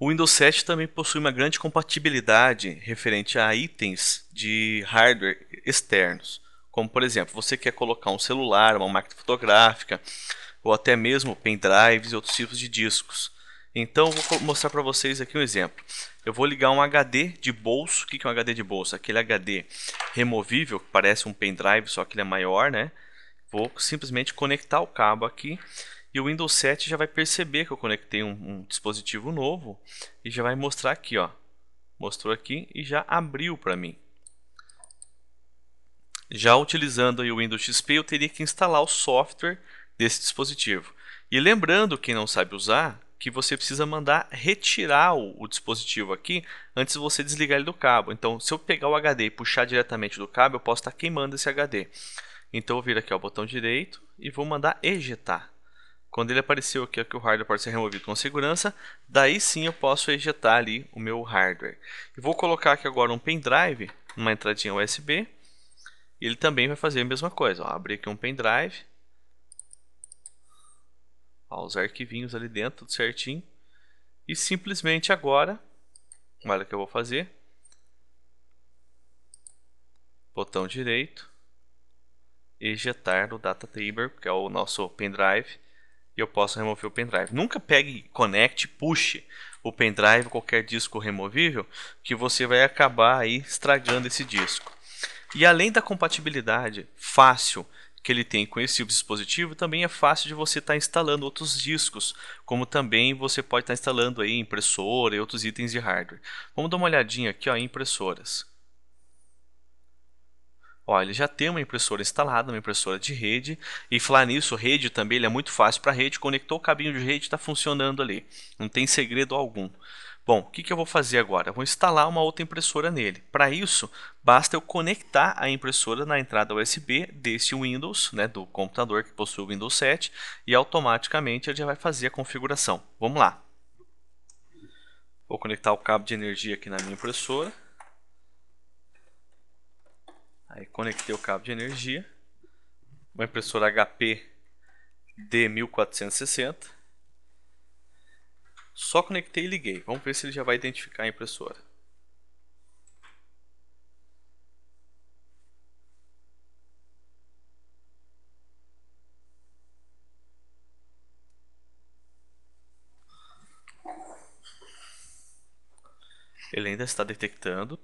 O Windows 7 também possui uma grande compatibilidade referente a itens de hardware externos, como por exemplo, você quer colocar um celular, uma máquina fotográfica, ou até mesmo pendrives e outros tipos de discos. Então, vou mostrar para vocês aqui um exemplo. Eu vou ligar um HD de bolso. O que é um HD de bolso? Aquele HD removível, que parece um pendrive, só que ele é maior, né? Vou simplesmente conectar o cabo aqui e o Windows 7 já vai perceber que eu conectei um, um dispositivo novo e já vai mostrar aqui, ó. Mostrou aqui e já abriu para mim. Já utilizando o Windows XP, eu teria que instalar o software desse dispositivo. E lembrando, quem não sabe usar, que você precisa mandar retirar o, o, dispositivo aqui antes de você desligar ele do cabo. Então, se eu pegar o HD e puxar diretamente do cabo, eu posso estar queimando esse HD. Então, eu viro aqui o botão direito e vou mandar ejetar. Quando ele apareceu aqui, que o hardware pode ser removido com segurança, daí sim eu posso ejetar ali o meu hardware. Eu vou colocar aqui agora um pendrive, uma entradinha USB. Ele também vai fazer a mesma coisa. Ó, abrir aqui um pendrive. Ó, os arquivinhos ali dentro, tudo certinho. E simplesmente agora, olha o que eu vou fazer. Botão direito. Ejetar no data table, que é o nosso pendrive e eu posso remover o pendrive. Nunca pegue, conecte, puxe o pendrive, qualquer disco removível, que você vai acabar aí estragando esse disco. E além da compatibilidade fácil que ele tem com esse tipo dispositivo, também é fácil de você estar tá instalando outros discos, como também você pode estar tá instalando aí impressora e outros itens de hardware. Vamos dar uma olhadinha aqui ó, em impressoras. Ó, ele já tem uma impressora instalada, uma impressora de rede. E falar nisso, rede também ele é muito fácil para rede. Conectou o cabinho de rede, está funcionando ali. Não tem segredo algum. Bom, o que, que eu vou fazer agora? Eu vou instalar uma outra impressora nele. Para isso, basta eu conectar a impressora na entrada USB deste Windows, né, do computador que possui o Windows 7, e automaticamente ele já vai fazer a configuração. Vamos lá. Vou conectar o cabo de energia aqui na minha impressora. Aí conectei o cabo de energia. Uma impressora HP D1460. Só conectei e liguei. Vamos ver se ele já vai identificar a impressora. Ele ainda está detectando.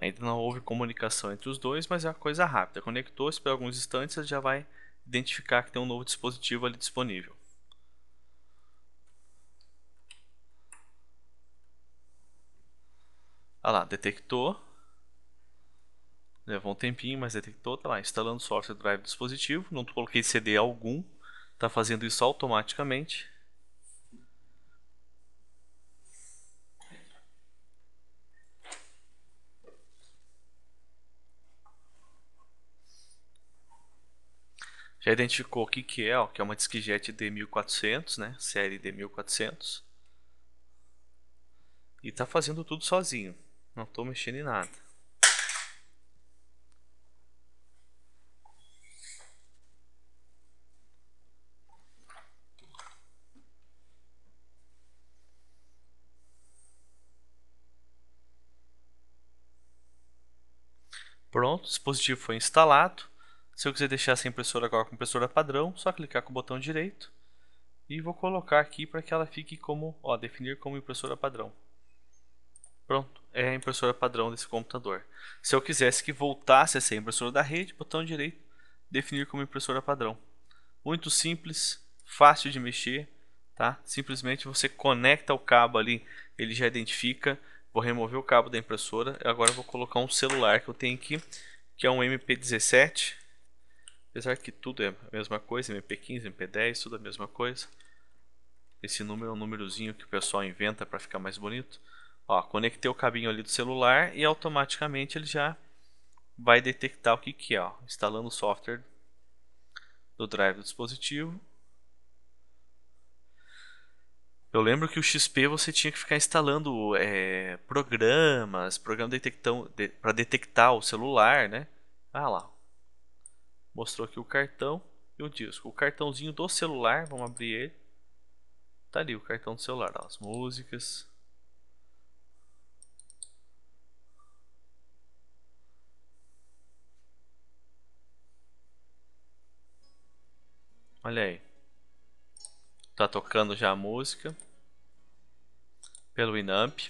Ainda não houve comunicação entre os dois, mas é uma coisa rápida. Conectou-se por alguns instantes, e já vai identificar que tem um novo dispositivo ali disponível. Olha lá, detectou. Levou um tempinho, mas detectou. Tá lá, instalando software drive do dispositivo. Não coloquei CD algum. Tá fazendo isso automaticamente. Já identificou o que, que é, ó, que é uma DiskJet D1400, né? Série D1400. E tá fazendo tudo sozinho. Não estou mexendo em nada. Pronto, o dispositivo foi instalado. Se eu quiser deixar essa impressora agora com impressora padrão, só clicar com o botão direito e vou colocar aqui para que ela fique como, ó, definir como impressora padrão. Pronto, é a impressora padrão desse computador. Se eu quisesse que voltasse a ser impressora da rede, botão direito, definir como impressora padrão. Muito simples, fácil de mexer, tá? Simplesmente você conecta o cabo ali, ele já identifica. Vou remover o cabo da impressora. Agora vou colocar um celular que eu tenho aqui, que é um MP17 Apesar que tudo é a mesma coisa, MP15, MP10, tudo é a mesma coisa. Esse número é um númerozinho que o pessoal inventa para ficar mais bonito. Ó, conectei o cabinho ali do celular e automaticamente ele já vai detectar o que, que é. Ó. Instalando o software do drive do dispositivo. Eu lembro que o XP você tinha que ficar instalando é, programas, programa de, para detectar o celular, né? Ah lá, Mostrou aqui o cartão e o disco. O cartãozinho do celular, vamos abrir ele. Tá ali o cartão do celular, as músicas. Olha aí. Tá tocando já a música pelo Inamp.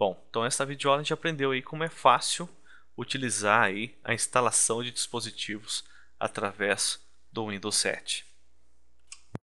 Bom, então nessa videoaula a gente aprendeu aí como é fácil utilizar aí a instalação de dispositivos através do Windows 7.